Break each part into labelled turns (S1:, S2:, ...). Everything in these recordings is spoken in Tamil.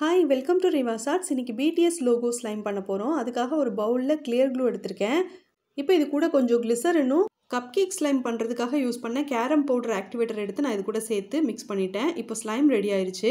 S1: hi welcome to Riva's arts இன்றைக்கி பிடிஎஸ் லோகோ ஸ்லைம் பண்ண போகிறோம் அதுக்காக ஒரு பவுலில் கிளியர் க்ளூ எடுத்திருக்கேன் இப்போ இது கூட கொஞ்சம் கிளிசரனும் கப் கேக் ஸ்லைம் பண்ணுறதுக்காக யூஸ் பண்ண கேரம் பவுடர் ஆக்டிவேட்டர் எடுத்து நான் இது கூட சேர்த்து மிக்ஸ் பண்ணிட்டேன் இப்போ ஸ்லைம் ரெடி ஆயிடுச்சு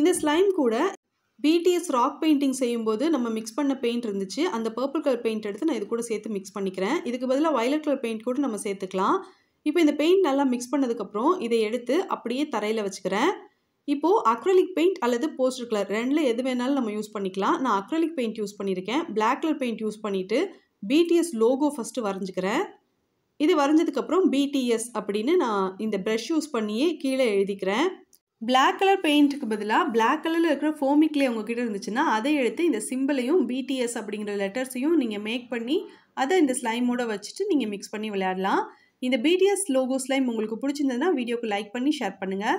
S1: இந்த ஸ்லைம் கூட பிடிஎஸ் ராக் பெயிண்டிங் செய்யும்போது நம்ம மிக்ஸ் பண்ண பெயிண்ட் இருந்துச்சு அந்த பர்பிள் கலர் பெயிண்ட் எடுத்து நான் இது கூட சேர்த்து மிக்ஸ் பண்ணிக்கிறேன் இதுக்கு பதிலாக வயலட் கலர் பெயிண்ட் கூட நம்ம சேர்த்துக்கலாம் இப்போ இந்த பெயிண்ட் நல்லா மிக்ஸ் பண்ணதுக்கப்புறம் இதை எடுத்து அப்படியே தரையில் வச்சுக்கிறேன் இப்போது அக்ரலிக் பெயிண்ட் அல்லது போஸ்டர் கலர் ரெண்டில் எது வேணாலும் நம்ம யூஸ் பண்ணிக்கலாம் நான் அக்ரலிக் பெயிண்ட் யூஸ் பண்ணியிருக்கேன் பிளாக் கலர் பெயிண்ட் யூஸ் பண்ணிவிட்டு பிடிஎஸ் லோகோ ஃபஸ்ட்டு வரைஞ்சிக்கிறேன் இது வரைஞ்சதுக்கப்புறம் பிடிஎஸ் அப்படின்னு நான் இந்த ப்ரஷ் யூஸ் பண்ணியே கீழே எழுதிக்கிறேன் பிளாக் கலர் பெயிண்ட்டுக்கு பதிலாக பிளாக் கலரில் இருக்கிற ஃபோமிக்லே உங்ககிட்ட இருந்துச்சுன்னா அதை எடுத்து இந்த சிம்பிளையும் பிடிஎஸ் அப்படிங்கிற லெட்டர்ஸையும் நீங்கள் மேக் பண்ணி அதை இந்த ஸ்லைமோட வச்சுட்டு நீங்கள் மிக்ஸ் பண்ணி விளையாடலாம் இந்த பிடிஎஸ் லோகோ ஸ்லைம் உங்களுக்கு பிடிச்சிருந்ததுன்னா வீடியோக்கு லைக் பண்ணி ஷேர் பண்ணுங்கள்